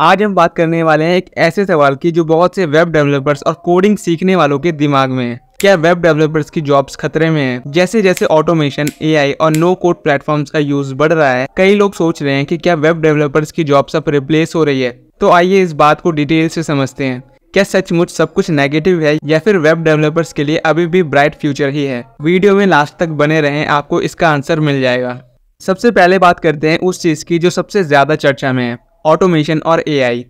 आज हम बात करने वाले हैं एक ऐसे सवाल की जो बहुत से वेब डेवलपर्स और कोडिंग सीखने वालों के दिमाग में है क्या वेब डेवलपर्स की जॉब्स खतरे में हैं? जैसे जैसे ऑटोमेशन एआई और नो कोड प्लेटफॉर्म्स का यूज बढ़ रहा है कई लोग सोच रहे हैं कि क्या वेब डेवलपर्स की जॉब्स अब रिप्लेस हो रही है तो आइए इस बात को डिटेल से समझते हैं क्या सचमुच सब कुछ नेगेटिव है या फिर वेब डेवलपर्स के लिए अभी भी ब्राइट फ्यूचर ही है वीडियो में लास्ट तक बने रहे आपको इसका आंसर मिल जाएगा सबसे पहले बात करते हैं उस चीज़ की जो सबसे ज़्यादा चर्चा में है ऑटोमेशन और एआई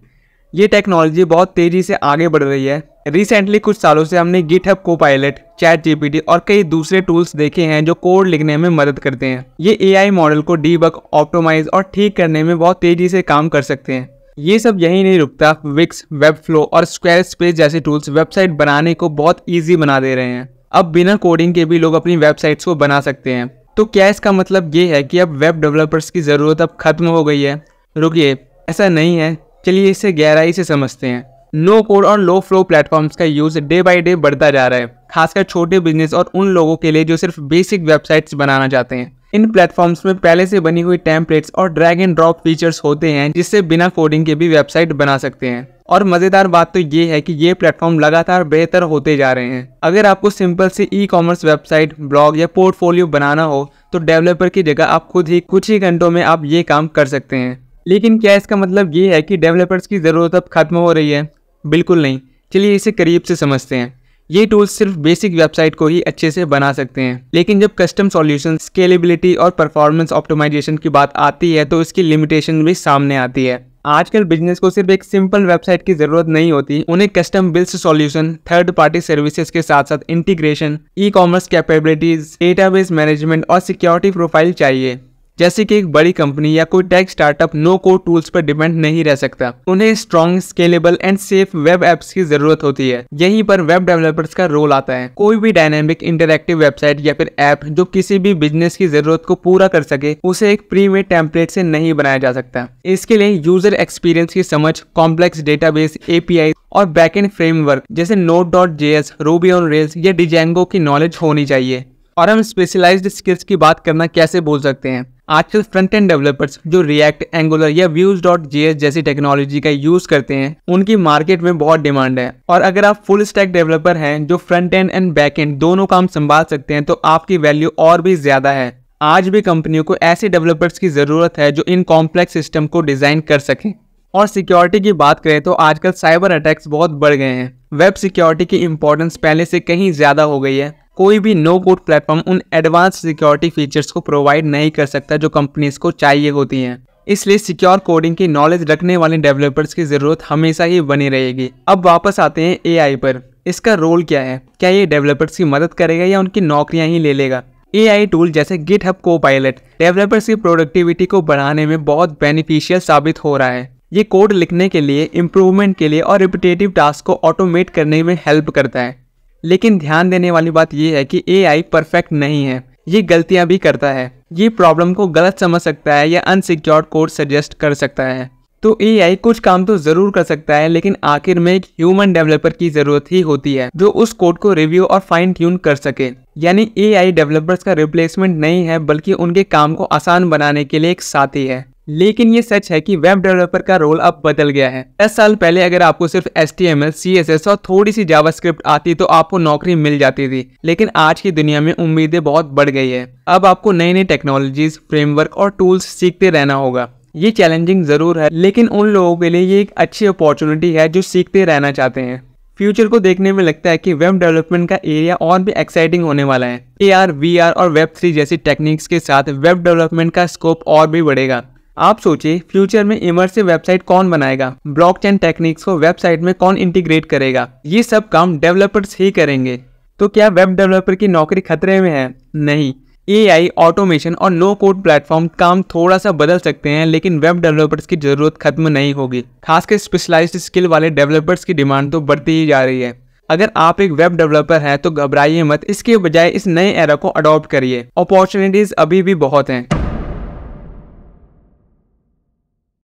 ये टेक्नोलॉजी बहुत तेज़ी से आगे बढ़ रही है रिसेंटली कुछ सालों से हमने गिटहब को पायलट चैट जी और कई दूसरे टूल्स देखे हैं जो कोड लिखने में मदद करते हैं ये ए मॉडल को डीबक ऑप्टोमाइज और ठीक करने में बहुत तेज़ी से काम कर सकते हैं ये सब यही नहीं रुकता विक्स वेब फ्लो और स्क्वायर स्पेस जैसे टूल्स वेबसाइट बनाने को बहुत ईजी बना दे रहे हैं अब बिना कोडिंग के भी लोग अपनी वेबसाइट्स को बना सकते हैं तो क्या इसका मतलब ये है कि अब वेब डेवलपर्स की ज़रूरत अब खत्म हो गई है रुकिए ऐसा नहीं है चलिए इसे गहराई से समझते हैं नो कोड और लो फ्लो प्लेटफॉर्म्स का यूज डे बाय डे बढ़ता जा रहा है खासकर छोटे बिजनेस और उन लोगों के लिए जो सिर्फ बेसिक वेबसाइट्स बनाना चाहते हैं इन प्लेटफॉर्म्स में पहले से बनी हुई टेम्पलेट्स और ड्रैग एंड ड्रॉप फीचर्स होते हैं जिससे बिना कोडिंग के भी वेबसाइट बना सकते हैं और मज़ेदार बात तो ये है कि ये प्लेटफॉर्म लगातार बेहतर होते जा रहे हैं अगर आपको सिंपल से ई कॉमर्स वेबसाइट ब्लॉग या पोर्टफोलियो बनाना हो तो डेवलपर की जगह आप खुद ही कुछ ही घंटों में आप ये काम कर सकते हैं लेकिन क्या इसका मतलब ये है कि डेवलपर्स की ज़रूरत अब खत्म हो रही है बिल्कुल नहीं चलिए इसे करीब से समझते हैं ये टूल्स सिर्फ बेसिक वेबसाइट को ही अच्छे से बना सकते हैं लेकिन जब कस्टम सॉल्यूशन स्केलेबिलिटी और परफॉर्मेंस ऑप्टिमाइजेशन की बात आती है तो इसकी लिमिटेशन भी सामने आती है आजकल बिजनेस को सिर्फ एक सिंपल वेबसाइट की जरूरत नहीं होती उन्हें custom builds solution third party services के साथ साथ integration e commerce capabilities database management और सिक्योरिटी प्रोफाइल चाहिए जैसे कि एक बड़ी कंपनी या कोई tech startup no code tools पर डिपेंड नहीं रह सकता उन्हें strong scalable and safe web apps की जरूरत होती है यहीं पर वेब डेवलपर्स का रोल आता है कोई भी डायनेमिक इंटरेक्टिव वेबसाइट या फिर ऐप जो किसी भी बिजनेस की जरूरत को पूरा कर सके उसे एक प्रीमेड टेम्पलेट से नहीं बनाया जा सकता इसके लिए यूजर एक्सपीरियंस की समझ कॉम्प्लेक्स डेटाबेस एपीआई और बैकएंड फ्रेमवर्क जैसे Node dot J S Ruby on Rails या डिजेंगो की नॉलेज होनी चाहिए और हम स्पेशलाइज्ड स्किल्स की बात करना कैसे बोल सकते हैं आजकल फ्रंट एंड डेवलपर्स जो रिएक्ट एंगुलर या व्यूज डॉट जी जैसी टेक्नोलॉजी का यूज करते हैं उनकी मार्केट में बहुत डिमांड है और अगर आप फुल स्टैक डेवलपर हैं जो front end and back end दोनों काम संभाल सकते हैं तो आपकी वैल्यू और भी ज्यादा है आज भी कंपनियों को ऐसे डेवलपर्स की ज़रूरत है जो इन कॉम्प्लेक्स सिस्टम को डिज़ाइन कर सकें और सिक्योरिटी की बात करें तो आजकल साइबर अटैक्स बहुत बढ़ गए हैं वेब सिक्योरिटी की इम्पोर्टेंस पहले से कहीं ज़्यादा हो गई है कोई भी नो कोड प्लेटफॉर्म उन एडवांस सिक्योरिटी फीचर्स को प्रोवाइड नहीं कर सकता जो कंपनीज को चाहिए होती हैं इसलिए सिक्योर कोडिंग की नॉलेज रखने वाले डेवलपर्स की ज़रूरत हमेशा ही बनी रहेगी अब वापस आते हैं ए पर इसका रोल क्या है क्या ये डेवलपर्स की मदद करेगा या उनकी नौकरियां ही ले लेगा आई टूल जैसे GitHub Copilot developers की प्रोडक्टिविटी को बढ़ाने में बहुत बेनिफिशियल साबित हो रहा है ये कोड लिखने के लिए इम्प्रूवमेंट के लिए और रिपीटेटिव टास्क को ऑटोमेट करने में हेल्प करता है लेकिन ध्यान देने वाली बात यह है कि ए परफेक्ट नहीं है ये गलतियां भी करता है ये प्रॉब्लम को गलत समझ सकता है या अनसिक्योर्ड कोड सजेस्ट कर सकता है तो ए कुछ काम तो ज़रूर कर सकता है लेकिन आखिर में एक ह्यूमन डेवलपर की ज़रूरत ही होती है जो उस कोड को रिव्यू और फाइन ट्यून कर सके यानी ए डेवलपर्स का रिप्लेसमेंट नहीं है बल्कि उनके काम को आसान बनाने के लिए एक साथी है लेकिन ये सच है कि वेब डेवलपर का रोल अब बदल गया है दस साल पहले अगर आपको सिर्फ S T M L C S S और थोड़ी सी जावास्क्रिप्ट आती तो आपको नौकरी मिल जाती थी लेकिन आज की दुनिया में उम्मीदें बहुत बढ़ गई है अब आपको नई नई टेक्नोलॉजीज फ्रेमवर्क और टूल्स सीखते रहना होगा ये चैलेंजिंग ज़रूर है लेकिन उन लोगों के लिए ये एक अच्छी अपॉर्चुनिटी है जो सीखते रहना चाहते हैं फ्यूचर को देखने में लगता है कि वेब डेवलपमेंट का एरिया और भी एक्साइटिंग होने वाला है ए आर वी आर और वेब थ्री जैसी टेक्निक्स के साथ वेब डेवलपमेंट का स्कोप और भी बढ़ेगा आप सोचे फ्यूचर में इमर्सिव वेबसाइट कौन बनाएगा ब्लॉकचेन टेक्निक्स को वेबसाइट में कौन इंटीग्रेट करेगा ये सब काम डेवलपर्स ही करेंगे तो क्या वेब डेवलपर की नौकरी खतरे में है नहीं ए ऑटोमेशन और नो कोड प्लेटफॉर्म काम थोड़ा सा बदल सकते हैं लेकिन वेब डेवलपर्स की जरूरत खत्म नहीं होगी खासकर स्पेशलाइज्ड स्किल वाले डेवलपर्स की डिमांड तो बढ़ती ही जा रही है अगर आप एक वेब डेवलपर हैं तो घबराइए मत इसके बजाय इस नए एरा को अडॉप्ट करिए अपॉर्चुनिटीज अभी भी बहुत हैं